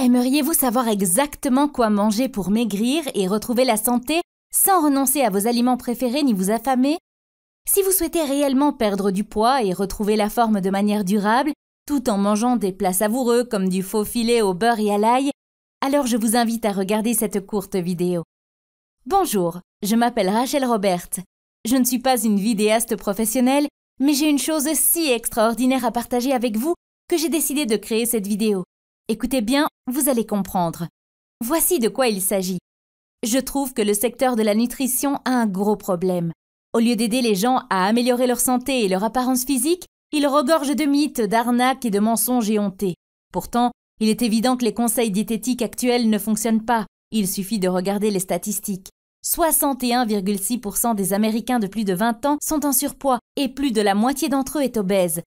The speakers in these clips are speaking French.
Aimeriez-vous savoir exactement quoi manger pour maigrir et retrouver la santé sans renoncer à vos aliments préférés ni vous affamer Si vous souhaitez réellement perdre du poids et retrouver la forme de manière durable, tout en mangeant des plats savoureux comme du faux filet au beurre et à l'ail, alors je vous invite à regarder cette courte vidéo. Bonjour, je m'appelle Rachel Robert. Je ne suis pas une vidéaste professionnelle, mais j'ai une chose si extraordinaire à partager avec vous que j'ai décidé de créer cette vidéo. Écoutez bien, vous allez comprendre. Voici de quoi il s'agit. Je trouve que le secteur de la nutrition a un gros problème. Au lieu d'aider les gens à améliorer leur santé et leur apparence physique, ils regorgent de mythes, d'arnaques et de mensonges éhontés. Pourtant, il est évident que les conseils diététiques actuels ne fonctionnent pas. Il suffit de regarder les statistiques. 61,6% des Américains de plus de 20 ans sont en surpoids et plus de la moitié d'entre eux est obèse.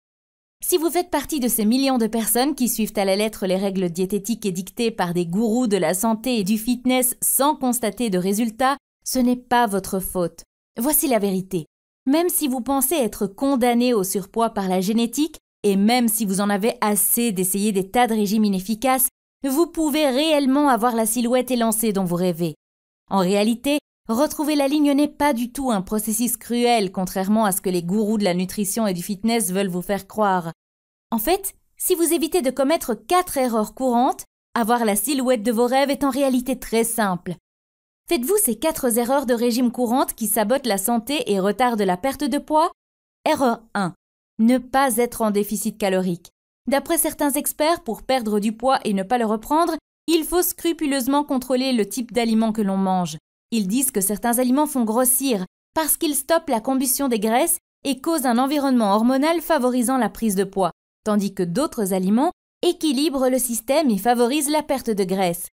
Si vous faites partie de ces millions de personnes qui suivent à la lettre les règles diététiques édictées par des gourous de la santé et du fitness sans constater de résultats, ce n'est pas votre faute. Voici la vérité. Même si vous pensez être condamné au surpoids par la génétique, et même si vous en avez assez d'essayer des tas de régimes inefficaces, vous pouvez réellement avoir la silhouette élancée dont vous rêvez. En réalité, Retrouver la ligne n'est pas du tout un processus cruel, contrairement à ce que les gourous de la nutrition et du fitness veulent vous faire croire. En fait, si vous évitez de commettre quatre erreurs courantes, avoir la silhouette de vos rêves est en réalité très simple. Faites-vous ces quatre erreurs de régime courante qui sabotent la santé et retardent la perte de poids Erreur 1. Ne pas être en déficit calorique. D'après certains experts, pour perdre du poids et ne pas le reprendre, il faut scrupuleusement contrôler le type d'aliment que l'on mange. Ils disent que certains aliments font grossir parce qu'ils stoppent la combustion des graisses et causent un environnement hormonal favorisant la prise de poids, tandis que d'autres aliments équilibrent le système et favorisent la perte de graisse.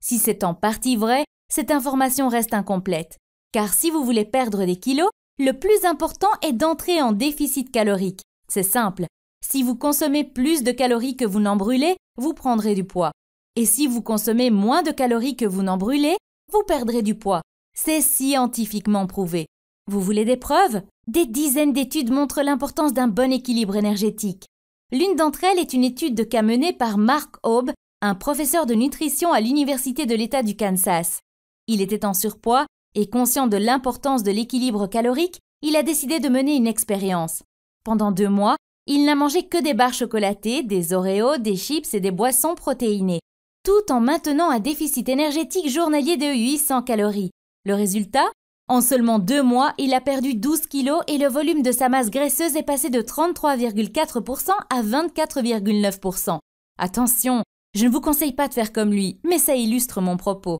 Si c'est en partie vrai, cette information reste incomplète, car si vous voulez perdre des kilos, le plus important est d'entrer en déficit calorique. C'est simple. Si vous consommez plus de calories que vous n'en brûlez, vous prendrez du poids. Et si vous consommez moins de calories que vous n'en brûlez, vous perdrez du poids. C'est scientifiquement prouvé. Vous voulez des preuves Des dizaines d'études montrent l'importance d'un bon équilibre énergétique. L'une d'entre elles est une étude de cas menée par Mark Aube, un professeur de nutrition à l'Université de l'État du Kansas. Il était en surpoids et conscient de l'importance de l'équilibre calorique, il a décidé de mener une expérience. Pendant deux mois, il n'a mangé que des barres chocolatées, des oreos, des chips et des boissons protéinées tout en maintenant un déficit énergétique journalier de 800 calories. Le résultat En seulement deux mois, il a perdu 12 kilos et le volume de sa masse graisseuse est passé de 33,4% à 24,9%. Attention, je ne vous conseille pas de faire comme lui, mais ça illustre mon propos.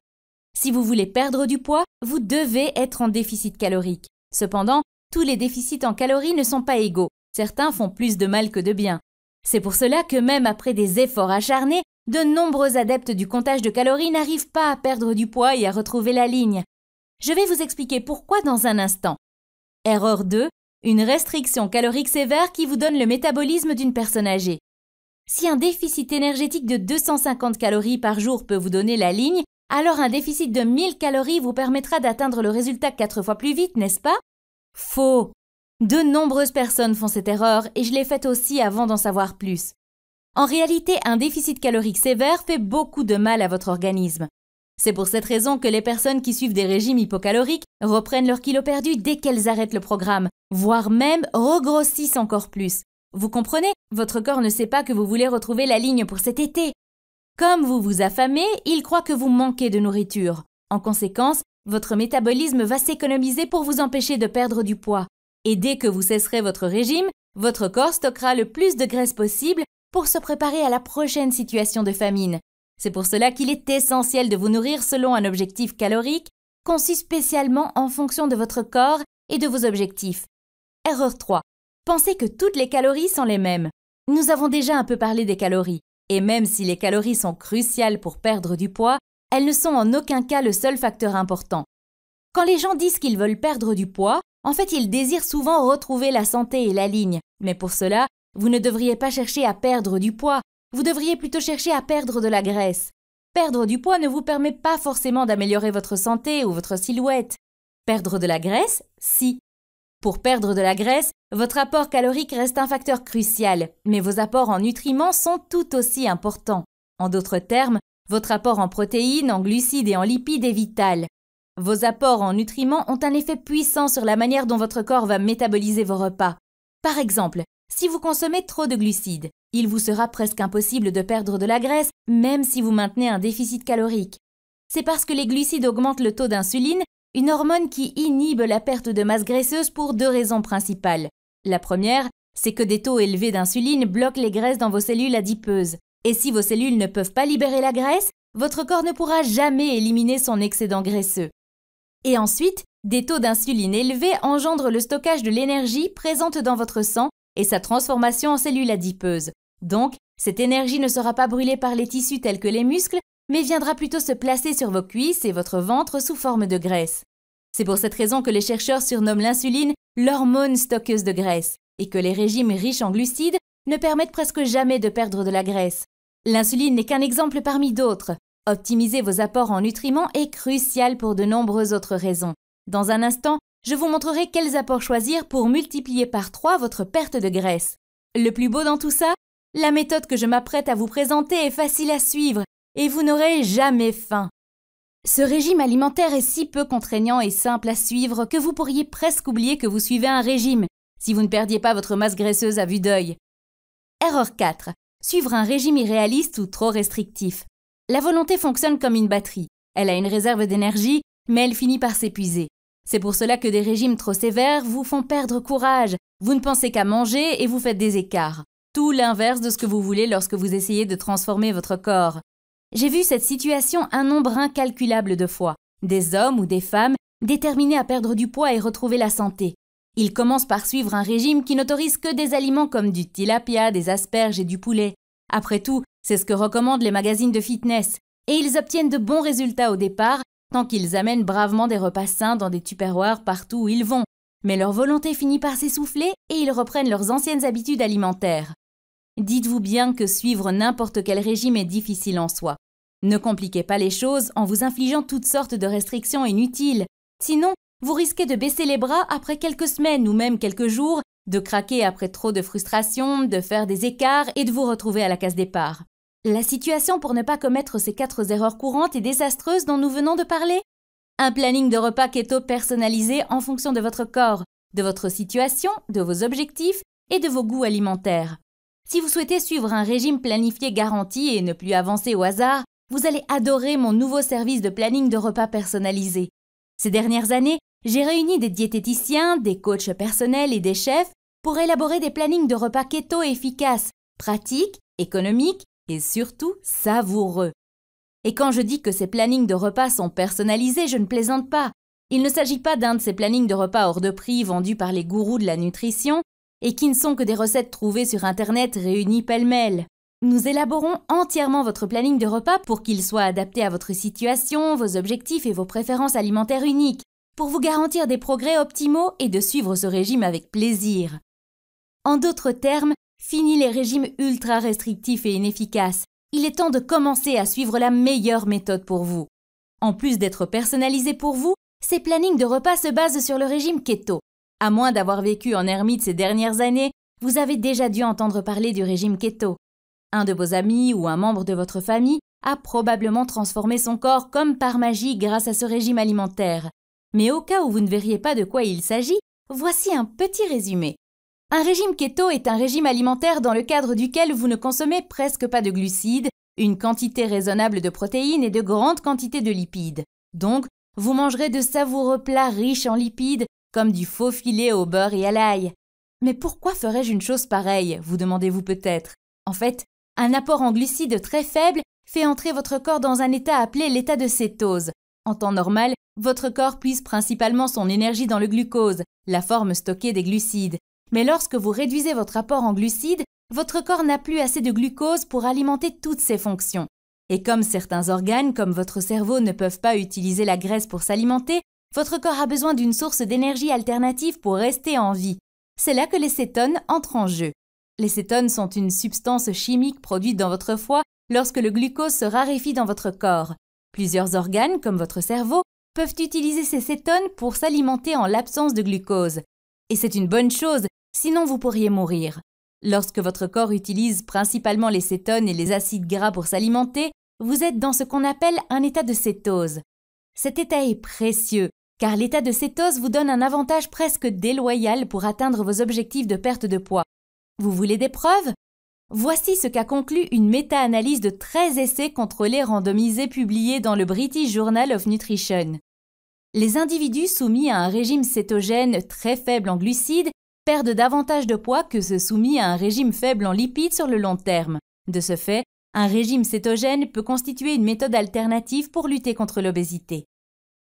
Si vous voulez perdre du poids, vous devez être en déficit calorique. Cependant, tous les déficits en calories ne sont pas égaux. Certains font plus de mal que de bien. C'est pour cela que même après des efforts acharnés, de nombreux adeptes du comptage de calories n'arrivent pas à perdre du poids et à retrouver la ligne. Je vais vous expliquer pourquoi dans un instant. Erreur 2, une restriction calorique sévère qui vous donne le métabolisme d'une personne âgée. Si un déficit énergétique de 250 calories par jour peut vous donner la ligne, alors un déficit de 1000 calories vous permettra d'atteindre le résultat 4 fois plus vite, n'est-ce pas Faux de nombreuses personnes font cette erreur et je l'ai faite aussi avant d'en savoir plus. En réalité, un déficit calorique sévère fait beaucoup de mal à votre organisme. C'est pour cette raison que les personnes qui suivent des régimes hypocaloriques reprennent leur kilo perdu dès qu'elles arrêtent le programme, voire même regrossissent encore plus. Vous comprenez Votre corps ne sait pas que vous voulez retrouver la ligne pour cet été. Comme vous vous affamez, il croit que vous manquez de nourriture. En conséquence, votre métabolisme va s'économiser pour vous empêcher de perdre du poids. Et dès que vous cesserez votre régime, votre corps stockera le plus de graisse possible pour se préparer à la prochaine situation de famine. C'est pour cela qu'il est essentiel de vous nourrir selon un objectif calorique conçu spécialement en fonction de votre corps et de vos objectifs. Erreur 3. Pensez que toutes les calories sont les mêmes. Nous avons déjà un peu parlé des calories, et même si les calories sont cruciales pour perdre du poids, elles ne sont en aucun cas le seul facteur important. Quand les gens disent qu'ils veulent perdre du poids, en fait, ils désirent souvent retrouver la santé et la ligne, mais pour cela, vous ne devriez pas chercher à perdre du poids, vous devriez plutôt chercher à perdre de la graisse. Perdre du poids ne vous permet pas forcément d'améliorer votre santé ou votre silhouette. Perdre de la graisse, si. Pour perdre de la graisse, votre apport calorique reste un facteur crucial, mais vos apports en nutriments sont tout aussi importants. En d'autres termes, votre apport en protéines, en glucides et en lipides est vital. Vos apports en nutriments ont un effet puissant sur la manière dont votre corps va métaboliser vos repas. Par exemple, si vous consommez trop de glucides, il vous sera presque impossible de perdre de la graisse, même si vous maintenez un déficit calorique. C'est parce que les glucides augmentent le taux d'insuline, une hormone qui inhibe la perte de masse graisseuse pour deux raisons principales. La première, c'est que des taux élevés d'insuline bloquent les graisses dans vos cellules adipeuses. Et si vos cellules ne peuvent pas libérer la graisse, votre corps ne pourra jamais éliminer son excédent graisseux. Et ensuite, des taux d'insuline élevés engendrent le stockage de l'énergie présente dans votre sang et sa transformation en cellules adipeuses. Donc, cette énergie ne sera pas brûlée par les tissus tels que les muscles, mais viendra plutôt se placer sur vos cuisses et votre ventre sous forme de graisse. C'est pour cette raison que les chercheurs surnomment l'insuline l'hormone stockeuse de graisse, et que les régimes riches en glucides ne permettent presque jamais de perdre de la graisse. L'insuline n'est qu'un exemple parmi d'autres, Optimiser vos apports en nutriments est crucial pour de nombreuses autres raisons. Dans un instant, je vous montrerai quels apports choisir pour multiplier par 3 votre perte de graisse. Le plus beau dans tout ça La méthode que je m'apprête à vous présenter est facile à suivre et vous n'aurez jamais faim. Ce régime alimentaire est si peu contraignant et simple à suivre que vous pourriez presque oublier que vous suivez un régime si vous ne perdiez pas votre masse graisseuse à vue d'œil. Erreur 4. Suivre un régime irréaliste ou trop restrictif. La volonté fonctionne comme une batterie. Elle a une réserve d'énergie, mais elle finit par s'épuiser. C'est pour cela que des régimes trop sévères vous font perdre courage. Vous ne pensez qu'à manger et vous faites des écarts. Tout l'inverse de ce que vous voulez lorsque vous essayez de transformer votre corps. J'ai vu cette situation un nombre incalculable de fois. Des hommes ou des femmes déterminés à perdre du poids et retrouver la santé. Ils commencent par suivre un régime qui n'autorise que des aliments comme du tilapia, des asperges et du poulet. Après tout, c'est ce que recommandent les magazines de fitness, et ils obtiennent de bons résultats au départ tant qu'ils amènent bravement des repas sains dans des tupperwares partout où ils vont, mais leur volonté finit par s'essouffler et ils reprennent leurs anciennes habitudes alimentaires. Dites-vous bien que suivre n'importe quel régime est difficile en soi. Ne compliquez pas les choses en vous infligeant toutes sortes de restrictions inutiles, sinon vous risquez de baisser les bras après quelques semaines ou même quelques jours, de craquer après trop de frustration, de faire des écarts et de vous retrouver à la case départ. La situation pour ne pas commettre ces quatre erreurs courantes et désastreuses dont nous venons de parler Un planning de repas keto personnalisé en fonction de votre corps, de votre situation, de vos objectifs et de vos goûts alimentaires. Si vous souhaitez suivre un régime planifié garanti et ne plus avancer au hasard, vous allez adorer mon nouveau service de planning de repas personnalisé. Ces dernières années, j'ai réuni des diététiciens, des coachs personnels et des chefs pour élaborer des plannings de repas keto efficaces, pratiques, économiques et surtout savoureux. Et quand je dis que ces plannings de repas sont personnalisés, je ne plaisante pas. Il ne s'agit pas d'un de ces plannings de repas hors de prix vendus par les gourous de la nutrition et qui ne sont que des recettes trouvées sur Internet réunies pêle-mêle. Nous élaborons entièrement votre planning de repas pour qu'il soit adapté à votre situation, vos objectifs et vos préférences alimentaires uniques, pour vous garantir des progrès optimaux et de suivre ce régime avec plaisir. En d'autres termes, Fini les régimes ultra restrictifs et inefficaces. Il est temps de commencer à suivre la meilleure méthode pour vous. En plus d'être personnalisé pour vous, ces plannings de repas se basent sur le régime keto. À moins d'avoir vécu en ermite ces dernières années, vous avez déjà dû entendre parler du régime keto. Un de vos amis ou un membre de votre famille a probablement transformé son corps comme par magie grâce à ce régime alimentaire. Mais au cas où vous ne verriez pas de quoi il s'agit, voici un petit résumé. Un régime keto est un régime alimentaire dans le cadre duquel vous ne consommez presque pas de glucides, une quantité raisonnable de protéines et de grandes quantités de lipides. Donc, vous mangerez de savoureux plats riches en lipides, comme du faux filet au beurre et à l'ail. Mais pourquoi ferais-je une chose pareille vous demandez-vous peut-être. En fait, un apport en glucides très faible fait entrer votre corps dans un état appelé l'état de cétose. En temps normal, votre corps puise principalement son énergie dans le glucose, la forme stockée des glucides, mais lorsque vous réduisez votre apport en glucides, votre corps n'a plus assez de glucose pour alimenter toutes ses fonctions. Et comme certains organes, comme votre cerveau, ne peuvent pas utiliser la graisse pour s'alimenter, votre corps a besoin d'une source d'énergie alternative pour rester en vie. C'est là que les cétones entrent en jeu. Les cétones sont une substance chimique produite dans votre foie lorsque le glucose se raréfie dans votre corps. Plusieurs organes, comme votre cerveau, peuvent utiliser ces cétones pour s'alimenter en l'absence de glucose. Et c'est une bonne chose, sinon vous pourriez mourir. Lorsque votre corps utilise principalement les cétones et les acides gras pour s'alimenter, vous êtes dans ce qu'on appelle un état de cétose. Cet état est précieux, car l'état de cétose vous donne un avantage presque déloyal pour atteindre vos objectifs de perte de poids. Vous voulez des preuves Voici ce qu'a conclu une méta-analyse de 13 essais contrôlés randomisés publiés dans le British Journal of Nutrition. Les individus soumis à un régime cétogène très faible en glucides perdent davantage de poids que ceux soumis à un régime faible en lipides sur le long terme. De ce fait, un régime cétogène peut constituer une méthode alternative pour lutter contre l'obésité.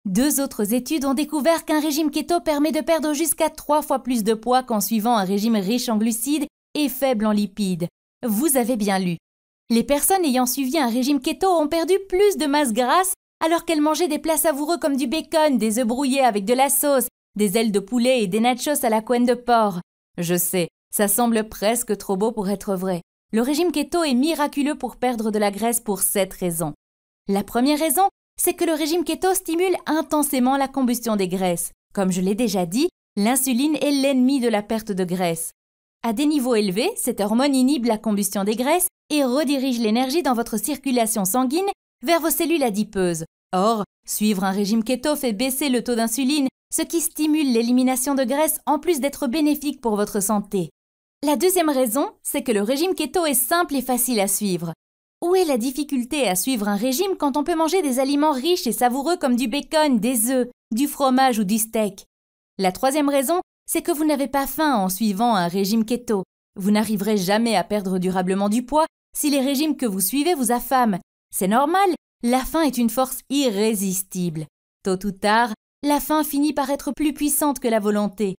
Deux autres études ont découvert qu'un régime keto permet de perdre jusqu'à trois fois plus de poids qu'en suivant un régime riche en glucides et faible en lipides. Vous avez bien lu. Les personnes ayant suivi un régime keto ont perdu plus de masse grasse alors qu'elles mangeaient des plats savoureux comme du bacon, des œufs brouillés avec de la sauce, des ailes de poulet et des nachos à la couenne de porc. Je sais, ça semble presque trop beau pour être vrai. Le régime keto est miraculeux pour perdre de la graisse pour cette raison. La première raison, c'est que le régime keto stimule intensément la combustion des graisses. Comme je l'ai déjà dit, l'insuline est l'ennemi de la perte de graisse. À des niveaux élevés, cette hormone inhibe la combustion des graisses et redirige l'énergie dans votre circulation sanguine vers vos cellules adipeuses. Or, suivre un régime keto fait baisser le taux d'insuline ce qui stimule l'élimination de graisse en plus d'être bénéfique pour votre santé. La deuxième raison, c'est que le régime keto est simple et facile à suivre. Où est la difficulté à suivre un régime quand on peut manger des aliments riches et savoureux comme du bacon, des œufs, du fromage ou du steak La troisième raison, c'est que vous n'avez pas faim en suivant un régime keto. Vous n'arriverez jamais à perdre durablement du poids si les régimes que vous suivez vous affament. C'est normal, la faim est une force irrésistible. Tôt ou tard, la faim finit par être plus puissante que la volonté.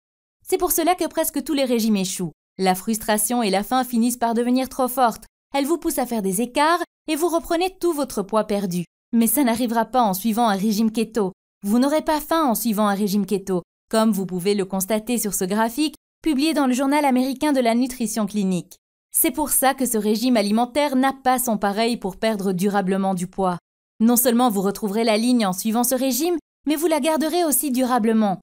C'est pour cela que presque tous les régimes échouent. La frustration et la faim finissent par devenir trop fortes. Elles vous poussent à faire des écarts et vous reprenez tout votre poids perdu. Mais ça n'arrivera pas en suivant un régime keto. Vous n'aurez pas faim en suivant un régime keto, comme vous pouvez le constater sur ce graphique publié dans le journal américain de la nutrition clinique. C'est pour ça que ce régime alimentaire n'a pas son pareil pour perdre durablement du poids. Non seulement vous retrouverez la ligne en suivant ce régime, mais vous la garderez aussi durablement.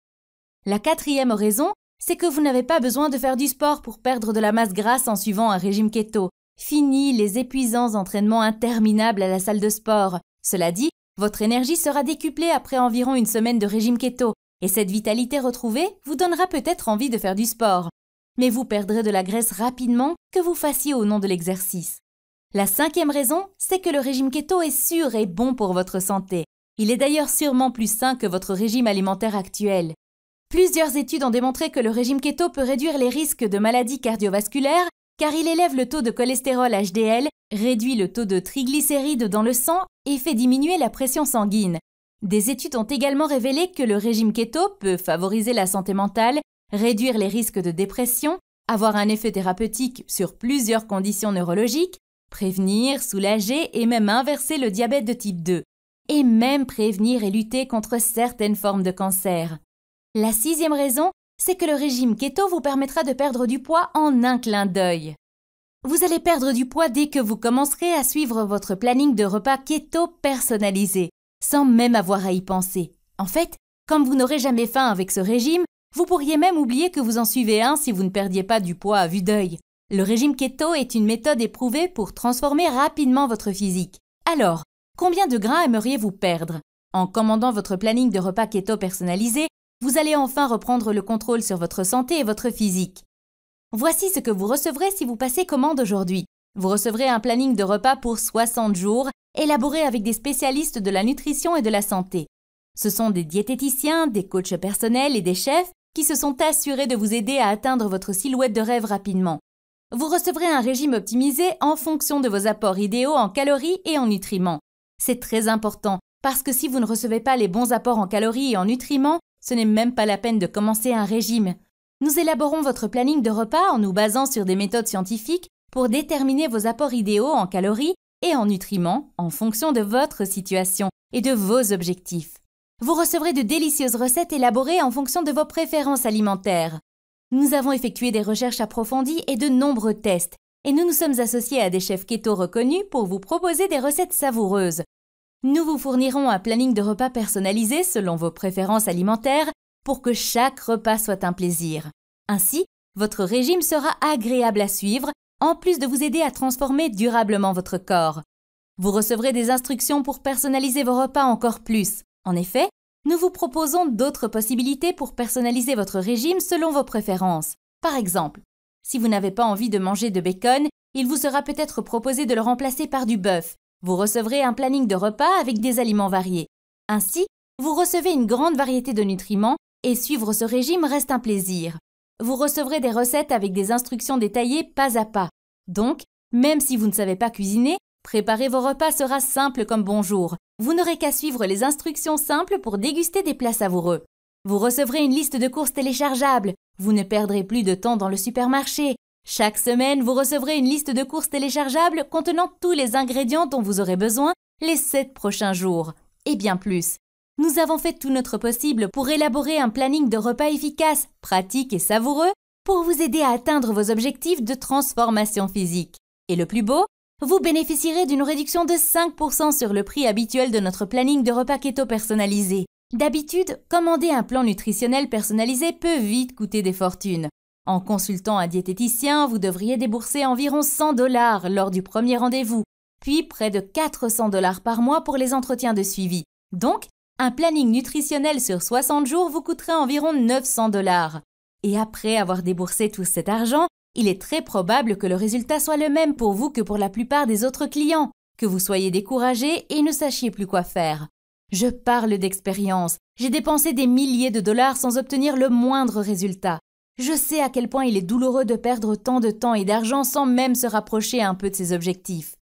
La quatrième raison, c'est que vous n'avez pas besoin de faire du sport pour perdre de la masse grasse en suivant un régime keto. Fini les épuisants entraînements interminables à la salle de sport. Cela dit, votre énergie sera décuplée après environ une semaine de régime keto, et cette vitalité retrouvée vous donnera peut-être envie de faire du sport. Mais vous perdrez de la graisse rapidement que vous fassiez au nom de l'exercice. La cinquième raison, c'est que le régime keto est sûr et bon pour votre santé. Il est d'ailleurs sûrement plus sain que votre régime alimentaire actuel. Plusieurs études ont démontré que le régime keto peut réduire les risques de maladies cardiovasculaires car il élève le taux de cholestérol HDL, réduit le taux de triglycérides dans le sang et fait diminuer la pression sanguine. Des études ont également révélé que le régime keto peut favoriser la santé mentale, réduire les risques de dépression, avoir un effet thérapeutique sur plusieurs conditions neurologiques, prévenir, soulager et même inverser le diabète de type 2 et même prévenir et lutter contre certaines formes de cancer. La sixième raison, c'est que le régime keto vous permettra de perdre du poids en un clin d'œil. Vous allez perdre du poids dès que vous commencerez à suivre votre planning de repas keto personnalisé, sans même avoir à y penser. En fait, comme vous n'aurez jamais faim avec ce régime, vous pourriez même oublier que vous en suivez un si vous ne perdiez pas du poids à vue d'œil. Le régime keto est une méthode éprouvée pour transformer rapidement votre physique. Alors, Combien de grains aimeriez-vous perdre En commandant votre planning de repas keto personnalisé, vous allez enfin reprendre le contrôle sur votre santé et votre physique. Voici ce que vous recevrez si vous passez commande aujourd'hui. Vous recevrez un planning de repas pour 60 jours, élaboré avec des spécialistes de la nutrition et de la santé. Ce sont des diététiciens, des coachs personnels et des chefs qui se sont assurés de vous aider à atteindre votre silhouette de rêve rapidement. Vous recevrez un régime optimisé en fonction de vos apports idéaux en calories et en nutriments. C'est très important, parce que si vous ne recevez pas les bons apports en calories et en nutriments, ce n'est même pas la peine de commencer un régime. Nous élaborons votre planning de repas en nous basant sur des méthodes scientifiques pour déterminer vos apports idéaux en calories et en nutriments en fonction de votre situation et de vos objectifs. Vous recevrez de délicieuses recettes élaborées en fonction de vos préférences alimentaires. Nous avons effectué des recherches approfondies et de nombreux tests et nous nous sommes associés à des chefs keto reconnus pour vous proposer des recettes savoureuses. Nous vous fournirons un planning de repas personnalisé selon vos préférences alimentaires pour que chaque repas soit un plaisir. Ainsi, votre régime sera agréable à suivre, en plus de vous aider à transformer durablement votre corps. Vous recevrez des instructions pour personnaliser vos repas encore plus. En effet, nous vous proposons d'autres possibilités pour personnaliser votre régime selon vos préférences. Par exemple, si vous n'avez pas envie de manger de bacon, il vous sera peut-être proposé de le remplacer par du bœuf. Vous recevrez un planning de repas avec des aliments variés. Ainsi, vous recevez une grande variété de nutriments et suivre ce régime reste un plaisir. Vous recevrez des recettes avec des instructions détaillées pas à pas. Donc, même si vous ne savez pas cuisiner, préparer vos repas sera simple comme bonjour. Vous n'aurez qu'à suivre les instructions simples pour déguster des plats savoureux. Vous recevrez une liste de courses téléchargeables, vous ne perdrez plus de temps dans le supermarché. Chaque semaine, vous recevrez une liste de courses téléchargeables contenant tous les ingrédients dont vous aurez besoin les 7 prochains jours, et bien plus. Nous avons fait tout notre possible pour élaborer un planning de repas efficace, pratique et savoureux pour vous aider à atteindre vos objectifs de transformation physique. Et le plus beau, vous bénéficierez d'une réduction de 5% sur le prix habituel de notre planning de repas keto personnalisé. D'habitude, commander un plan nutritionnel personnalisé peut vite coûter des fortunes. En consultant un diététicien, vous devriez débourser environ 100 dollars lors du premier rendez-vous, puis près de 400 dollars par mois pour les entretiens de suivi. Donc, un planning nutritionnel sur 60 jours vous coûterait environ 900 dollars. Et après avoir déboursé tout cet argent, il est très probable que le résultat soit le même pour vous que pour la plupart des autres clients, que vous soyez découragé et ne sachiez plus quoi faire. Je parle d'expérience. J'ai dépensé des milliers de dollars sans obtenir le moindre résultat. Je sais à quel point il est douloureux de perdre tant de temps et d'argent sans même se rapprocher un peu de ses objectifs.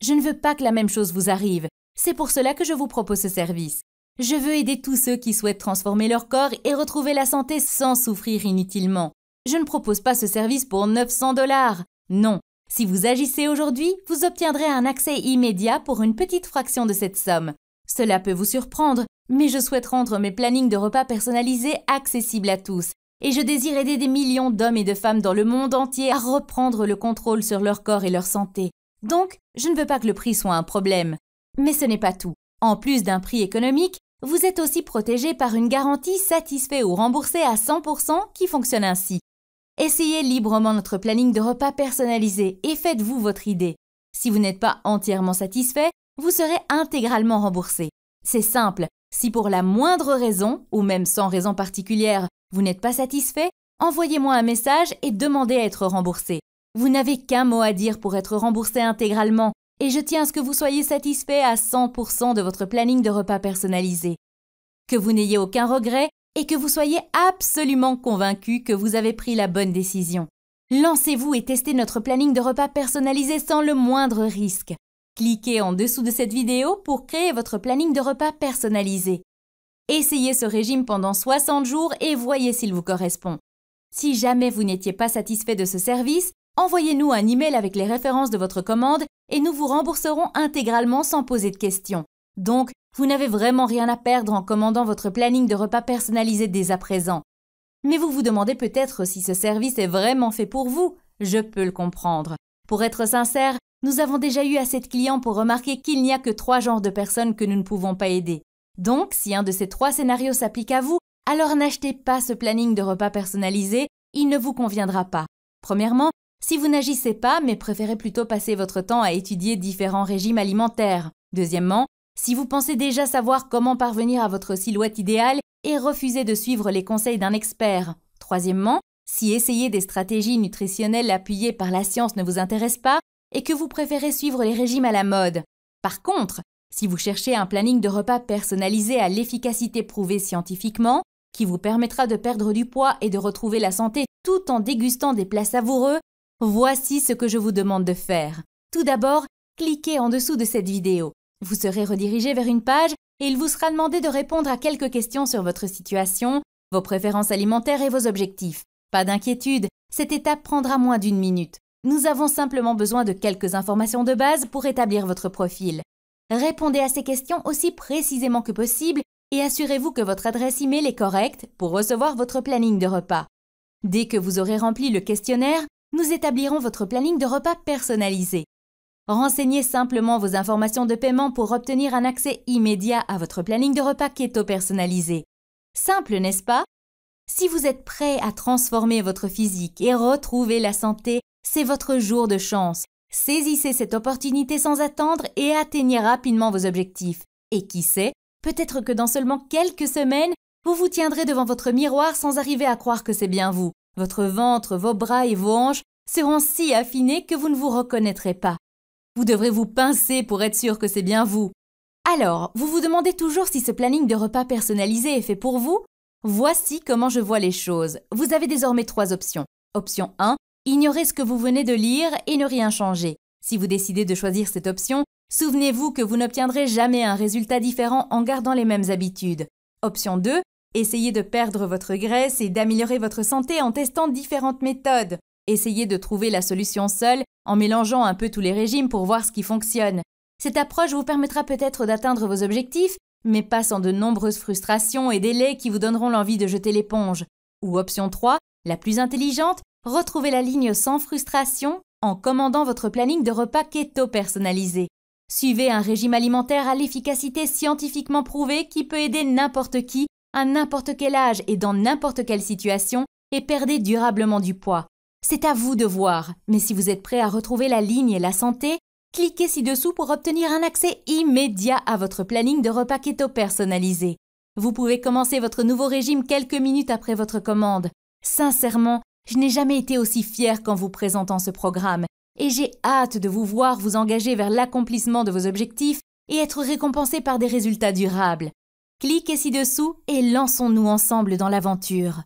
Je ne veux pas que la même chose vous arrive. C'est pour cela que je vous propose ce service. Je veux aider tous ceux qui souhaitent transformer leur corps et retrouver la santé sans souffrir inutilement. Je ne propose pas ce service pour 900 dollars. Non. Si vous agissez aujourd'hui, vous obtiendrez un accès immédiat pour une petite fraction de cette somme. Cela peut vous surprendre, mais je souhaite rendre mes plannings de repas personnalisés accessibles à tous, et je désire aider des millions d'hommes et de femmes dans le monde entier à reprendre le contrôle sur leur corps et leur santé. Donc, je ne veux pas que le prix soit un problème. Mais ce n'est pas tout. En plus d'un prix économique, vous êtes aussi protégé par une garantie satisfait ou remboursée à 100% qui fonctionne ainsi. Essayez librement notre planning de repas personnalisé et faites-vous votre idée. Si vous n'êtes pas entièrement satisfait, vous serez intégralement remboursé. C'est simple, si pour la moindre raison, ou même sans raison particulière, vous n'êtes pas satisfait, envoyez-moi un message et demandez à être remboursé. Vous n'avez qu'un mot à dire pour être remboursé intégralement, et je tiens à ce que vous soyez satisfait à 100% de votre planning de repas personnalisé. Que vous n'ayez aucun regret et que vous soyez absolument convaincu que vous avez pris la bonne décision. Lancez-vous et testez notre planning de repas personnalisé sans le moindre risque. Cliquez en dessous de cette vidéo pour créer votre planning de repas personnalisé. Essayez ce régime pendant 60 jours et voyez s'il vous correspond. Si jamais vous n'étiez pas satisfait de ce service, envoyez-nous un email avec les références de votre commande et nous vous rembourserons intégralement sans poser de questions. Donc, vous n'avez vraiment rien à perdre en commandant votre planning de repas personnalisé dès à présent. Mais vous vous demandez peut-être si ce service est vraiment fait pour vous. Je peux le comprendre. Pour être sincère, nous avons déjà eu assez de clients pour remarquer qu'il n'y a que trois genres de personnes que nous ne pouvons pas aider. Donc, si un de ces trois scénarios s'applique à vous, alors n'achetez pas ce planning de repas personnalisé, il ne vous conviendra pas. Premièrement, si vous n'agissez pas mais préférez plutôt passer votre temps à étudier différents régimes alimentaires. Deuxièmement, si vous pensez déjà savoir comment parvenir à votre silhouette idéale et refusez de suivre les conseils d'un expert. Troisièmement, si essayer des stratégies nutritionnelles appuyées par la science ne vous intéresse pas et que vous préférez suivre les régimes à la mode, par contre, si vous cherchez un planning de repas personnalisé à l'efficacité prouvée scientifiquement, qui vous permettra de perdre du poids et de retrouver la santé tout en dégustant des plats savoureux, voici ce que je vous demande de faire. Tout d'abord, cliquez en dessous de cette vidéo. Vous serez redirigé vers une page et il vous sera demandé de répondre à quelques questions sur votre situation, vos préférences alimentaires et vos objectifs. Pas d'inquiétude, cette étape prendra moins d'une minute. Nous avons simplement besoin de quelques informations de base pour établir votre profil. Répondez à ces questions aussi précisément que possible et assurez-vous que votre adresse email est correcte pour recevoir votre planning de repas. Dès que vous aurez rempli le questionnaire, nous établirons votre planning de repas personnalisé. Renseignez simplement vos informations de paiement pour obtenir un accès immédiat à votre planning de repas keto personnalisé. Simple, n'est-ce pas si vous êtes prêt à transformer votre physique et retrouver la santé, c'est votre jour de chance. Saisissez cette opportunité sans attendre et atteignez rapidement vos objectifs. Et qui sait, peut-être que dans seulement quelques semaines, vous vous tiendrez devant votre miroir sans arriver à croire que c'est bien vous. Votre ventre, vos bras et vos hanches seront si affinés que vous ne vous reconnaîtrez pas. Vous devrez vous pincer pour être sûr que c'est bien vous. Alors, vous vous demandez toujours si ce planning de repas personnalisé est fait pour vous Voici comment je vois les choses. Vous avez désormais trois options. Option 1, ignorez ce que vous venez de lire et ne rien changer. Si vous décidez de choisir cette option, souvenez-vous que vous n'obtiendrez jamais un résultat différent en gardant les mêmes habitudes. Option 2, essayez de perdre votre graisse et d'améliorer votre santé en testant différentes méthodes. Essayez de trouver la solution seule en mélangeant un peu tous les régimes pour voir ce qui fonctionne. Cette approche vous permettra peut-être d'atteindre vos objectifs, mais pas sans de nombreuses frustrations et délais qui vous donneront l'envie de jeter l'éponge. Ou option 3, la plus intelligente, retrouvez la ligne sans frustration en commandant votre planning de repas keto personnalisé. Suivez un régime alimentaire à l'efficacité scientifiquement prouvée qui peut aider n'importe qui, à n'importe quel âge et dans n'importe quelle situation, et perdez durablement du poids. C'est à vous de voir, mais si vous êtes prêt à retrouver la ligne et la santé, Cliquez ci-dessous pour obtenir un accès immédiat à votre planning de repas keto personnalisé. Vous pouvez commencer votre nouveau régime quelques minutes après votre commande. Sincèrement, je n'ai jamais été aussi fière qu'en vous présentant ce programme, et j'ai hâte de vous voir vous engager vers l'accomplissement de vos objectifs et être récompensé par des résultats durables. Cliquez ci-dessous et lançons-nous ensemble dans l'aventure.